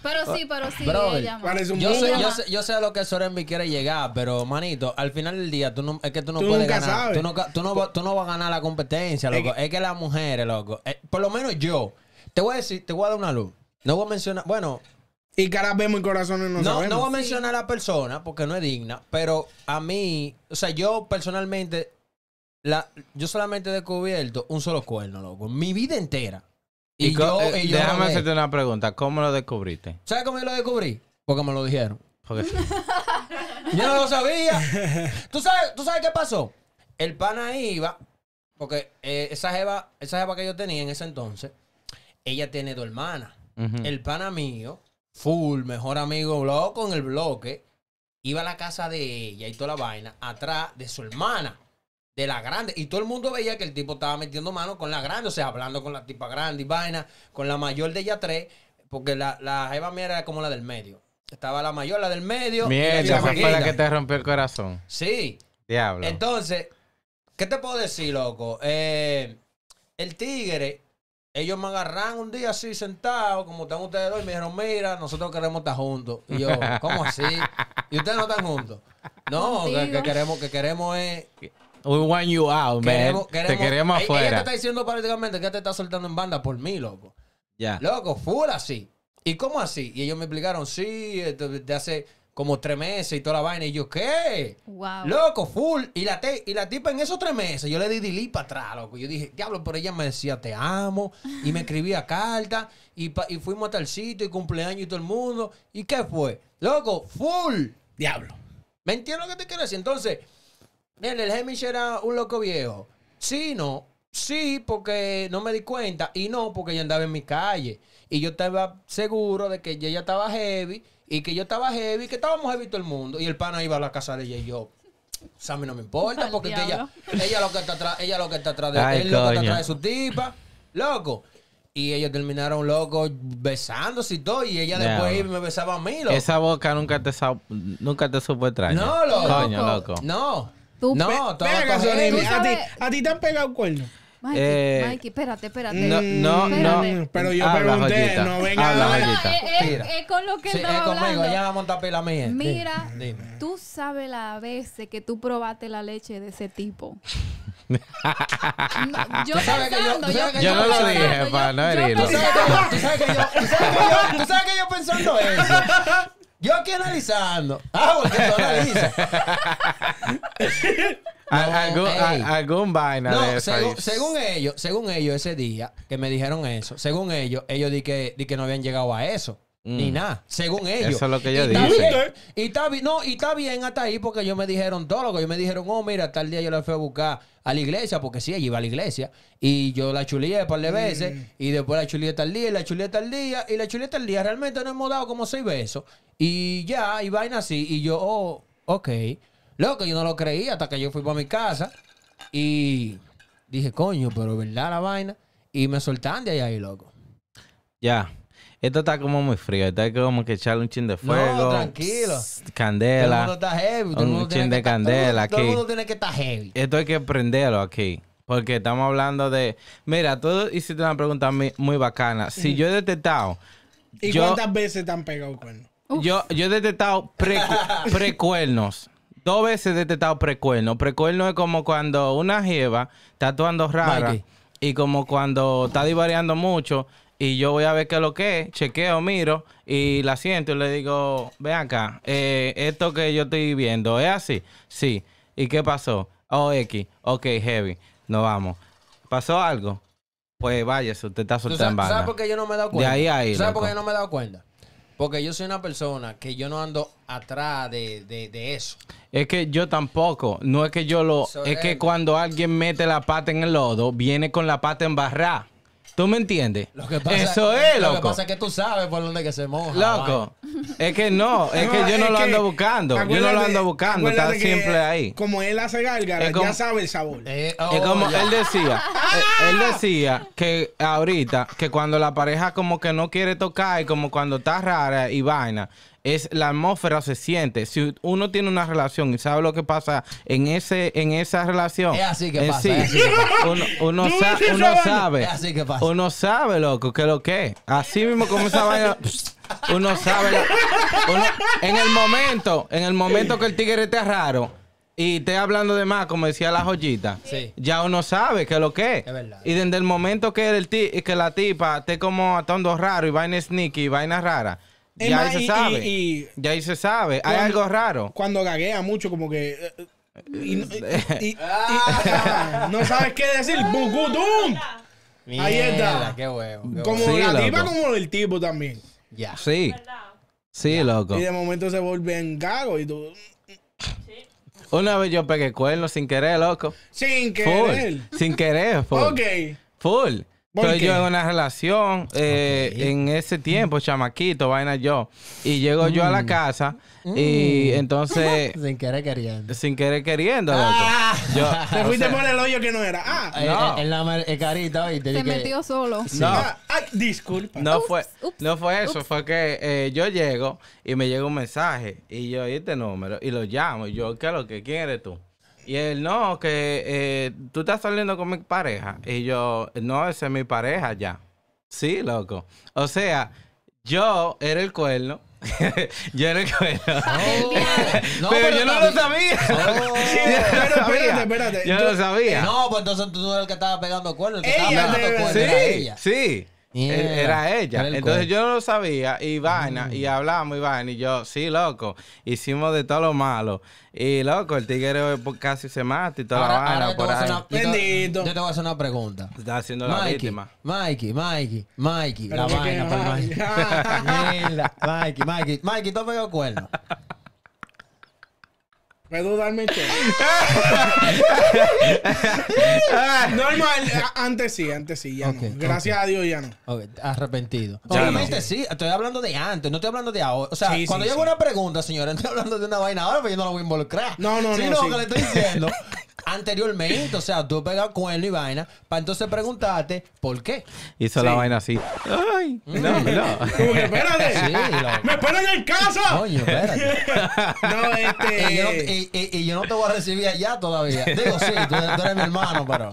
Pero sí, oh, pero sí, ella Yo sé, yo, yo sé a lo que Sorenby quiere llegar, pero manito, al final del día tú no, es que tú no puedes ganar. Tú no, tú, no, tú no vas a ganar la competencia, loco. Es que, las mujeres, loco, eh, por lo menos yo, te voy a decir, te voy a dar una luz. No voy a mencionar, bueno, y cara vemos y corazones no, no sabemos. No voy a mencionar a la persona porque no es digna, pero a mí, o sea, yo personalmente, la, yo solamente he descubierto un solo cuerno, loco, mi vida entera. Y, eh, yo, déjame hacerte una pregunta, ¿cómo lo descubriste? ¿Sabes cómo lo descubrí? Porque me lo dijeron. Porque sí. yo no lo sabía. ¿Tú sabes, ¿Tú sabes qué pasó? El pana iba, porque eh, esa, jeva, esa que yo tenía en ese entonces, ella tiene dos hermanas. El pana mío, full, mejor amigo, loco en el bloque, iba a la casa de ella y toda la vaina, atrás de su hermana, de la grande. Y todo el mundo veía que el tipo estaba metiendo mano con la grande, o sea, hablando con la tipa grande y vaina, con la mayor de ella tres, porque la, la jeva mía era como la del medio. Estaba la mayor, la del medio. Mierda, esa fue la que te rompió el corazón. Sí. Diablo. Entonces, ¿Qué te puedo decir, loco? Eh, el tigre, ellos me agarraron un día así sentado, como están ustedes dos, y me dijeron, mira, nosotros queremos estar juntos. Y yo, ¿cómo así? ¿Y ustedes no están juntos? No, que, que queremos, que queremos es... We want you out, queremos, man. te queremos afuera. Ella te está diciendo prácticamente que te está soltando en banda por mí, loco. Ya. Loco, full así. ¿Y cómo así? Y ellos me explicaron, sí, te, te hace como tres meses y toda la vaina. Y yo, ¿qué? Loco, full. Y la, te, y la tipa en esos tres meses, yo le di dilí para atrás, loco. Yo dije, diablo, pero ella me decía, te amo. Y me escribía carta Y, y fuimos a tal sitio y cumpleaños y todo el mundo. ¿Y qué fue? Loco, full. Diablo. ¿Me entiendes lo que te quiero decir? Entonces, mira el Hemish era un loco viejo. Sí, no. Sí, porque no me di cuenta. Y no, porque yo andaba en mi calle. Y yo estaba seguro de que ella estaba heavy y que yo estaba heavy, que estábamos heavy todo el mundo. Y el pana iba a la casa de ella y yo. O pues, no me importa porque ella, ella lo que está atrás, ella lo que de él, lo que está atrás de su tipa, loco. Y ellos terminaron loco besándose y todo. Y ella después me besaba a mí, loco. Esa boca nunca te, nunca te supo extraña. No, loco. Coño, loco. No. No, a, ti, ¿A ti te han pegado cuernos? Mikey, eh, Mikey, espérate, espérate. No, no, mm, pero yo Habla, pregunté, joyita. no venga. a es, es, es, con lo que estaba hablando. ya a montar pila mía. Mira, Dime. tú sabes la vez que tú probaste la leche de ese tipo. no, yo pensando, yo, yo, no lo dije para no herirlo. Tú sabes que yo, tú sabes que yo pensando eso. Yo aquí analizando. Ah, porque tú analizas. algún, vaina no, según, ellos, según ellos ese día que me dijeron eso, según ellos, ellos di que, no habían llegado a eso. Mm. Ni nada, según ellos. Eso es lo que y está bien, no, y está bien hasta ahí porque ellos me dijeron todo lo que ellos me dijeron, oh, mira, tal día yo la fui a buscar a la iglesia, porque sí, ella iba a la iglesia. Y yo la chulié un par de veces, mm. y después la chulié tal día, y la chulié tal día, y la chulié tal día. Realmente no hemos dado como seis besos. Y ya, y vaina así. Y yo, oh, ok. Loco, yo no lo creía hasta que yo fui para mi casa y dije, coño, pero verdad la vaina. Y me soltaron de ahí, ahí loco. Ya. Esto está como muy frío. Está como que echarle un chin de fuego. No, tranquilo. Candela. Todo el mundo está heavy. un mundo de candela todo, aquí. el mundo tiene que estar heavy. Esto hay que prenderlo aquí. Porque estamos hablando de. Mira, tú hiciste una pregunta muy, bacana. Si yo he detectado. ¿Y cuántas veces te han pegado cuernos? Yo, yo he detectado precuernos dos veces detectado precuerno. Precuerno es como cuando una jeva está actuando rara y como cuando está divariando mucho y yo voy a ver qué es lo que es, chequeo, miro y la siento y le digo, ve acá, eh, esto que yo estoy viendo, ¿es así? Sí. ¿Y qué pasó? Oh, X. Ok, heavy. Nos vamos. ¿Pasó algo? Pues vaya, usted está soltando por qué yo no me he dado cuenta? De ahí a ahí. ¿Sabes por qué yo no me he dado cuenta? Porque yo soy una persona que yo no ando atrás de, eso. Es que yo tampoco. No es que yo lo. es que cuando alguien mete la pata en el lodo, viene con la pata embarrada. ¿Tú me entiendes? Eso es, loco. Lo que pasa es que tú sabes por dónde que se moja. Loco, es que no, es que yo no lo ando buscando. Yo no lo ando buscando, está siempre ahí. Como él hace gárgara, ya sabe el sabor. Eh, es oh, como él decía, eh, él decía que ahorita, que cuando la pareja como que no quiere tocar y como cuando está rara y vaina, es la atmósfera se siente. Si uno tiene una relación y sabe lo que pasa en ese en esa relación, es así que pasa. Uno, sabe, uno sabe, loco, que lo que Así mismo como esa vaina. Uno sabe. en el momento, en el momento que el tigre está raro, y te hablando de más, como decía la joyita, ya uno sabe que lo que es. y desde el momento que, el que la tipa esté como atando raro y vaina sneaky y vaina rara, ya ahí se sabe. Y, ya ahí se sabe. Hay algo raro. Cuando gaguea mucho, como que. Eh, ah. no sabes qué decir. Ah. ¡Bucutum! ahí está. Como la tipa, como el tipo también. Ya. Sí. Sí, loco. Y de momento se vuelven gagos y tú. Mm, Una vez yo pegué cuernos sin querer, loco. Sin querer. Sin querer, full. Ok. Full. Estoy yo en una relación eh, en ese tiempo, mm. chamaquito, vaina yo. Y llego yo a la mm. casa y mm. entonces. sin querer queriendo. Sin querer queriendo, ah. te fuiste con el hoyo que no era. Ah, En la carita y te Se metió solo. No. Ah, ah, disculpa. No fue, no fue eso, fue que eh, yo llego y me llega un mensaje y yo, ¿y este número? Y lo llamo. Y yo, ¿qué es lo que? ¿Quién eres tú? Y él, no, que eh, tú estás saliendo con mi pareja. Y yo, no, esa es mi pareja ya. Sí, loco. O sea, yo era el cuerno. yo era el cuerno. pero, yo no lo sabía. espérate, espérate. Yo, no lo sabía. Eh, no, pues entonces tú eres el que estaba pegando cuerno, el que estaba pegando cuerno. Sí, sí. Era ella. Entonces yo no lo sabía y vaina, y mm. hablamos y vaina, y yo, sí, loco, hicimos de todo lo malo. Y loco, el tigre pues, casi se mata y toda la vaina por ahí. Bendito. Yo te voy a hacer una pregunta. Está haciendo la Mikey, víctima. Mikey, Mikey, Mikey, la vaina, Mikey. Mikey, Mikey, Mikey, ¿tú has cuernos? Puedo darme Normal, antes sí, antes sí, ya no. Gracias a Dios ya no. Okay, arrepentido. Obviamente sí, estoy hablando de antes, no estoy hablando de ahora. O sea, cuando yo hago una pregunta, señores, estoy hablando de una vaina ahora, pero pues yo no la voy a involucrar. No, no, no. no, que le estoy diciendo anteriormente. O sea, tú pegas cuerno y vaina. Para entonces preguntarte por qué. Hizo la vaina así. ¡Ay! Mm. No, no. espérate. ¡Me esperan en casa! Coño, espérate. no, este. Y yo no, te voy a recibir allá todavía. Digo, sí, tú, eres mi hermano, pero.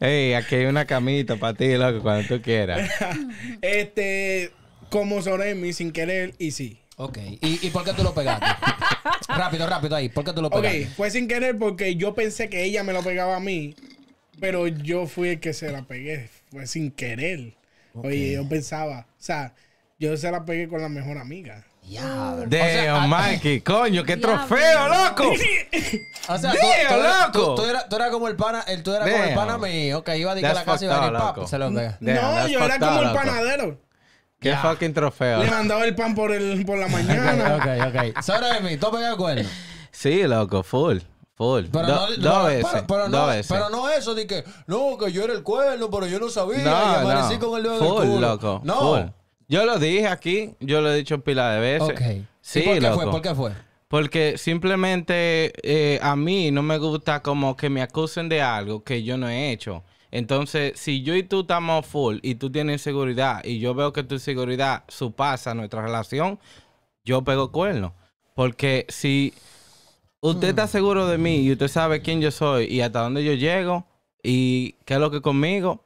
Ey, aquí hay una camita para ti, loco, cuando tú quieras. este, como soné mi sin querer y sí. Ok. ¿Y, ¿Y, por qué tú lo pegaste? rápido, rápido ahí. ¿Por qué tú lo pegaste? Ok, fue sin querer porque yo pensé que ella me lo pegaba a mí, pero yo fui el que se la pegué. Fue sin querer. Oye, yo pensaba, o sea, yo se la pegué con la mejor amiga. Ya, de o Mikey, coño, qué trofeo, loco. o loco. Tú, eras como el pana, el, tú eras como el pana mío, que iba a ir a la casa y iba a no, yo era como el panadero. Qué fucking trofeo. Le mandaba el pan por, el, por la mañana. ok, ok, Sobre mí, tope de cuerno? Sí, loco, full. Full. Pero no, dos veces. Pero, no, pero no eso de que, no, que yo era el cuerno, pero yo no sabía. No, y aparecí con el dedo full, culo. loco. No. Yo lo dije aquí, yo lo he dicho pila de veces. Ok. Sí, por qué fue? ¿Por qué fue? Porque simplemente eh, a mí no me gusta como que me acusen de algo que yo no he hecho. Entonces, si yo y tú estamos full y tú tienes seguridad y yo veo que tu inseguridad supasa nuestra relación, yo pego cuerno. Porque si usted está seguro de mí y usted sabe quién yo soy y hasta dónde yo llego y qué es lo que conmigo,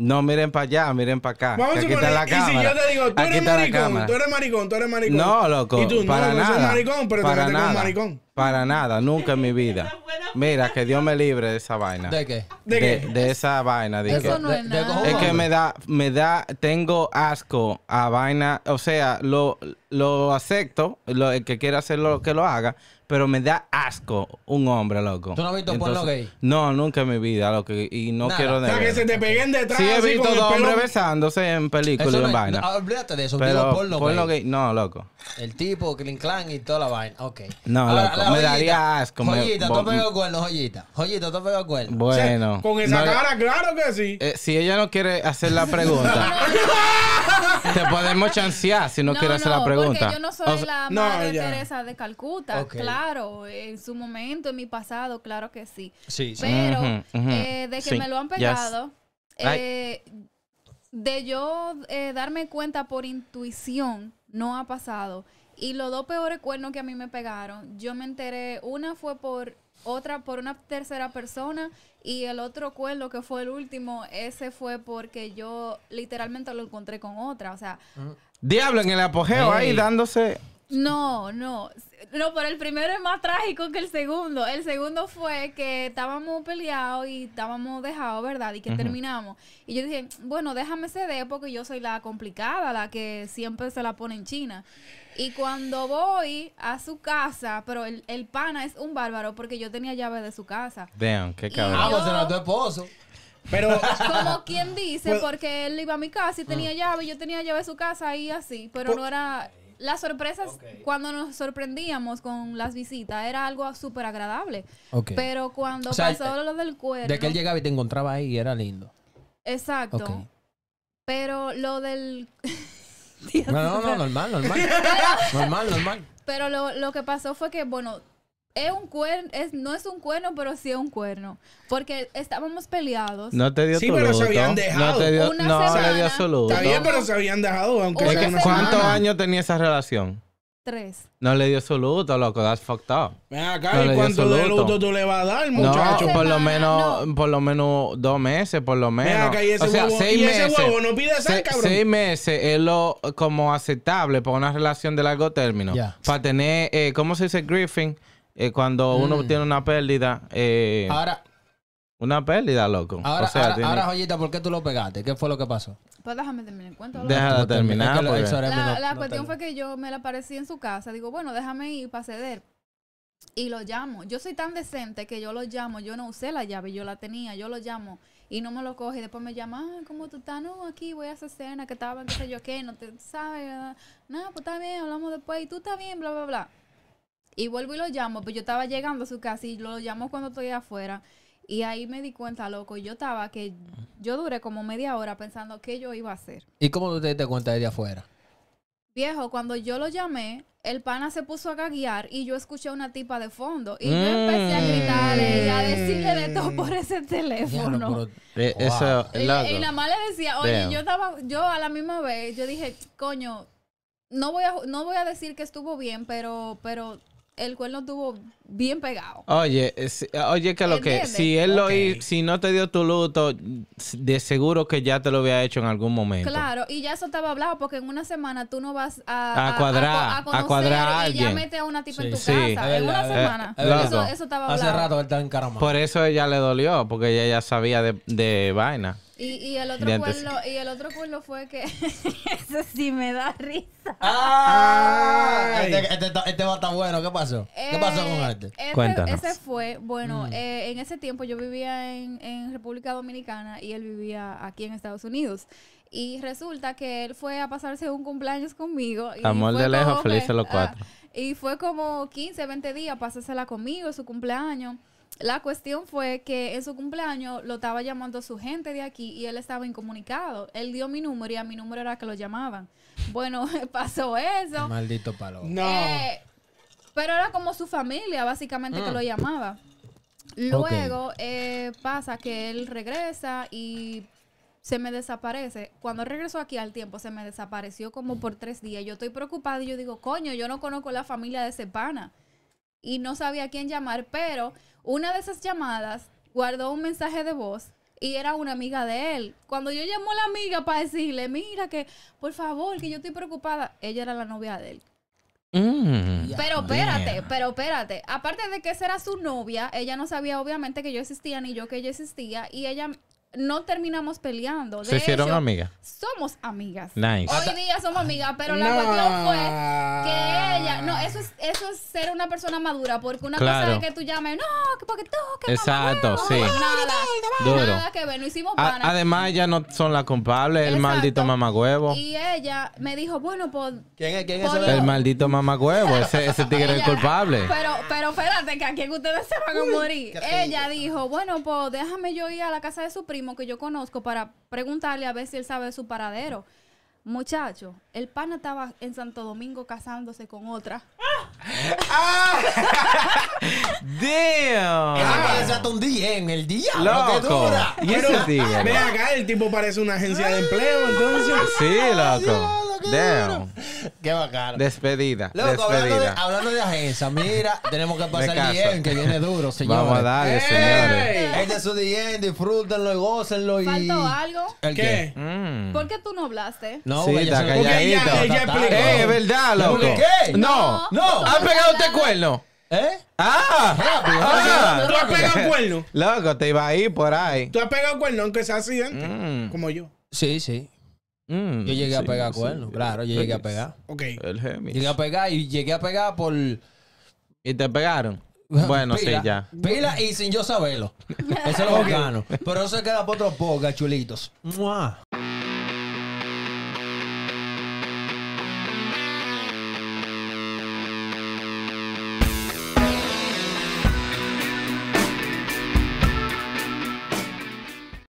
no miren para allá, miren para acá. Vamos a aquí está la y si yo te digo, tú eres maricón, tú eres maricón, tú eres maricón. No, loco, y tú, para no, nada. eres maricón, pero para tú nada, maricón. Para nada, nunca en mi vida. Mira, que Dios me libre de esa vaina. ¿De qué? De, qué? de esa vaina. Eso no es nada. Es que me da, me da, tengo asco a vaina. O sea, lo, lo acepto, lo, el que quiera hacerlo, que lo haga pero me da asco un hombre, loco. ¿Tú no has visto porno gay? No, nunca en mi vida, loco. Y no quiero decir. O que se te peguen detrás. Sí, he visto dos hombres besándose en películas y en no, Olvídate de eso, Pero porno, gay. no, loco. El tipo, Clean Clan y toda la vaina. Ok. No, loco, me daría asco. me- Joyita, tú pegas el pegado cuernos, joyita. Joyita, tú pegado cuernos. Bueno. Con esa cara, claro que sí. Eh, si ella no quiere hacer la pregunta, te podemos chancear si no, quiere hacer la pregunta. Porque yo no soy la madre Teresa de Calcuta. claro. Claro, en su momento, en mi pasado, claro que sí. Sí, Pero eh, de que me lo han pegado, eh, de yo eh, darme cuenta por intuición, no ha pasado. Y los dos peores cuernos que a mí me pegaron, yo me enteré, una fue por otra por una tercera persona y el otro cuerno que fue el último, ese fue porque yo literalmente lo encontré con otra, o sea... Diablo, en el apogeo ahí dándose... No, no, no, pero el primero es más trágico que el segundo. El segundo fue que estábamos peleados y estábamos dejados, ¿verdad? Y que terminamos. Y yo dije, bueno, déjame ceder porque yo soy la complicada, la que siempre se la pone en China. Y cuando voy a su casa, pero el, pana es un bárbaro porque yo tenía llave de su casa. Vean, qué cabrón. Ah, pues era tu esposo. Pero. Como quien dice, pues porque él iba a mi casa y tenía mm. llave, yo tenía llave de su casa y así, pero pues no era las sorpresas, cuando nos sorprendíamos con las visitas, era algo súper agradable. Pero cuando pasó lo del cuerno. De que él llegaba y te encontraba ahí y era lindo. Exacto. Pero lo del. no, no, no, normal, normal. normal, normal. Pero lo, lo que pasó fue que, bueno, es un cuerno, es, no es un cuerno, pero sí es un cuerno. Porque estábamos peleados. No te dio sí, pero se habían dejado. No, te dio, no le dio absoluto. Está bien, pero se habían dejado. Aunque ¿Cuántos años tenía esa relación? Tres. No le dio su luto, loco. That's fucked up. Ven acá, ¿y cuánto luto? de luto tú le vas a dar, muchacho? No, por lo menos, por lo menos dos meses, por lo menos. ese o sea, huevo, seis meses, ese no pide sal, cabrón. Seis meses es lo como aceptable para una relación de largo término. Para tener, eh, ¿cómo se dice? Griffin eh, cuando uno mm. tiene una pérdida. Eh, ahora. Una pérdida, loco. Ahora, Joyita, ¿por qué tú lo pegaste? ¿Qué fue lo que pasó? Pues déjame terminar terminar. La, cuestión fue que yo me la aparecí en su casa. Digo, bueno, déjame ir para ceder. Y lo llamo. Yo soy tan decente que yo lo llamo. Yo no usé la llave, yo la tenía, yo lo llamo. Y no me lo coge. Y después me llama, ¿cómo tú estás? No, aquí voy a hacer cena, que estaba, qué sé yo qué, no te sabes. Nada, pues está bien, hablamos después. Y tú estás bien, bla, bla, bla. Y vuelvo y lo llamo, pero pues yo estaba llegando a su casa y lo llamo cuando estoy afuera. Y ahí me di cuenta, loco, yo estaba que yo duré como media hora pensando qué yo iba a hacer. ¿Y cómo te di cuenta de afuera? Viejo, cuando yo lo llamé, el pana se puso a gaguear y yo escuché una tipa de fondo. Y yo empecé a gritarle y a decirle de todo por ese mm. teléfono. Eh, y, la, y, le decía, oye, yo estaba, yo a la misma vez, yo dije, coño, no voy a, no voy a decir que estuvo bien, pero, pero el cuerno estuvo bien pegado. Oye, eh, oye que lo que si él lo si no te dio tu luto, de seguro que ya te lo había hecho en algún momento. Claro, y ya eso estaba hablado porque en una semana tú no vas a, a cuadrar, a, cuadrar y alguien. ya metes a una tipa en tu casa. en una semana. eso, estaba hablado. Hace rato él estaba caramba. Por eso ella le dolió, porque ella ya sabía de, de vaina. Y, y, el otro pueblo y el otro cuerno fue que eso sí me da risa. Ah. Ah. Este, este, este, este, va tan bueno, ¿qué pasó? ¿Qué eh, pasó con este? Cuéntame. Ese fue, bueno, mm. eh, en ese tiempo yo vivía en, en República Dominicana y él vivía aquí en Estados Unidos. Y resulta que él fue a pasarse un cumpleaños conmigo. Amor de lejos, felices los ah, cuatro. y fue como 15, 20 días pasársela conmigo, su cumpleaños. La cuestión fue que en su cumpleaños lo estaba llamando su gente de aquí y él estaba incomunicado. Él dio mi número y a mi número era que lo llamaban. Bueno, pasó eso. Maldito palo. No. Eh, pero era como su familia, básicamente, que ah. lo llamaba. Luego eh, pasa que él regresa y se me desaparece. Cuando regresó aquí al tiempo, se me desapareció como por tres días. Yo estoy preocupada y yo digo, coño, yo no conozco la familia de ese pana y no sabía a quién llamar, pero una de esas llamadas guardó un mensaje de voz y era una amiga de él. Cuando yo llamó a la amiga para decirle, mira que, por favor, que yo estoy preocupada, ella era la novia de él. Mm. pero espérate, pero espérate. Aparte de que esa era su novia, ella no sabía obviamente que yo existía ni yo que ella existía. Y ella no terminamos peleando. De Se hicieron amigas. Somos amigas. Nice. Hoy día somos amigas, pero la cuestión fue que ella. No, ah. eso es, eso es ser una persona madura, porque una persona cosa es que tú llames, no, porque tú, que Exacto, mamá, sí. Nada, Duro. que ver, no hicimos pana. además, ya no son las culpables, el maldito maldito mamagüevo. Y ella me dijo, bueno, pues. ¿Quién es, quién es por pues el maldito mamagüevo? ese, ese tigre es el culpable. Pero, pero espérate, que aquí ustedes se van a morir. ella dijo, bueno, pues déjame yo ir a la casa de su prima que yo conozco para preguntarle a ver si él sabe su paradero. Muchacho, el pana estaba en Santo Domingo casándose con otra. ¡Ah! ¡Damn! Eso hasta un día en el día. Loco. Y ese día? Ve acá, el tipo parece una agencia de empleo, entonces. Sí, loco. Damn. Qué bacano. Despedida. Loco, hablando de, despedida. hablando de agencia, mira, tenemos que pasar bien, que viene duro, señores. Vamos a darle, señores. Este es su día, disfrútenlo y gócenlo. Y... ¿Faltó algo? ¿El qué? Mm. ¿Por qué tú no hablaste? No, Sí, está calladito. ella- explicó. Eh, es verdad, loco. ¿Qué? No, no. ¿Has pegado usted cuerno? ¿Eh? ¡Ah! ah ¿Tú has pegado cuerno? Loco, te iba a ir por ahí. ¿Tú has pegado cuerno aunque sea así, gente? Mm. Como yo. Sí, sí. Mm, yo llegué a pegar cuernos, claro, yo pues, llegué a pegar. Ok. El Llegué a pegar y llegué a pegar por. ¿Y te pegaron? Bueno, sí, ya. Pila y sin yo saberlo. Eso es lo que gano Pero eso se queda Por otros pocas, chulitos. ¡Mua!